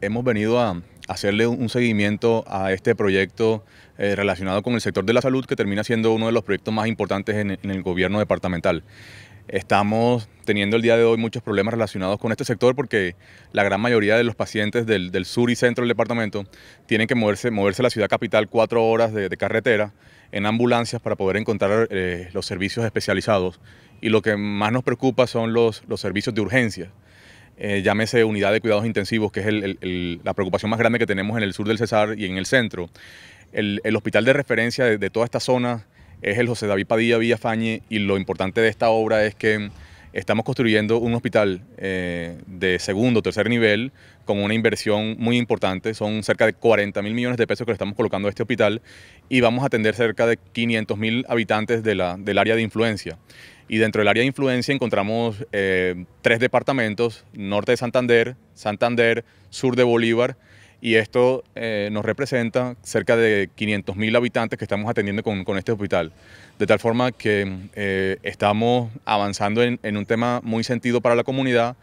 hemos venido a hacerle un seguimiento a este proyecto eh, relacionado con el sector de la salud, que termina siendo uno de los proyectos más importantes en, el gobierno departamental. Estamos teniendo el día de hoy muchos problemas relacionados con este sector porque la gran mayoría de los pacientes del, sur y centro del departamento tienen que moverse, moverse a la ciudad capital cuatro horas de, carretera en ambulancias para poder encontrar eh, los servicios especializados. Y lo que más nos preocupa son los, los servicios de urgencia. Eh, llámese unidad de cuidados intensivos, que es la preocupación más grande que tenemos en el sur del Cesar y en el centro. El, hospital de referencia de, de toda esta zona es el José David Padilla Villafañe y lo importante de esta obra es que estamos construyendo un hospital eh, de segundo, tercer nivel, con una inversión muy importante. Son cerca de 40 mil millones de pesos que le estamos colocando a este hospital y vamos a atender cerca de 500 mil habitantes del área de influencia. Y dentro del área de influencia encontramos eh, tres departamentos, norte de Santander, Santander, sur de Bolívar y esto eh, nos representa cerca de 500.000 habitantes que estamos atendiendo con, este hospital. De tal forma que eh, estamos avanzando en, en un tema muy sentido para la comunidad.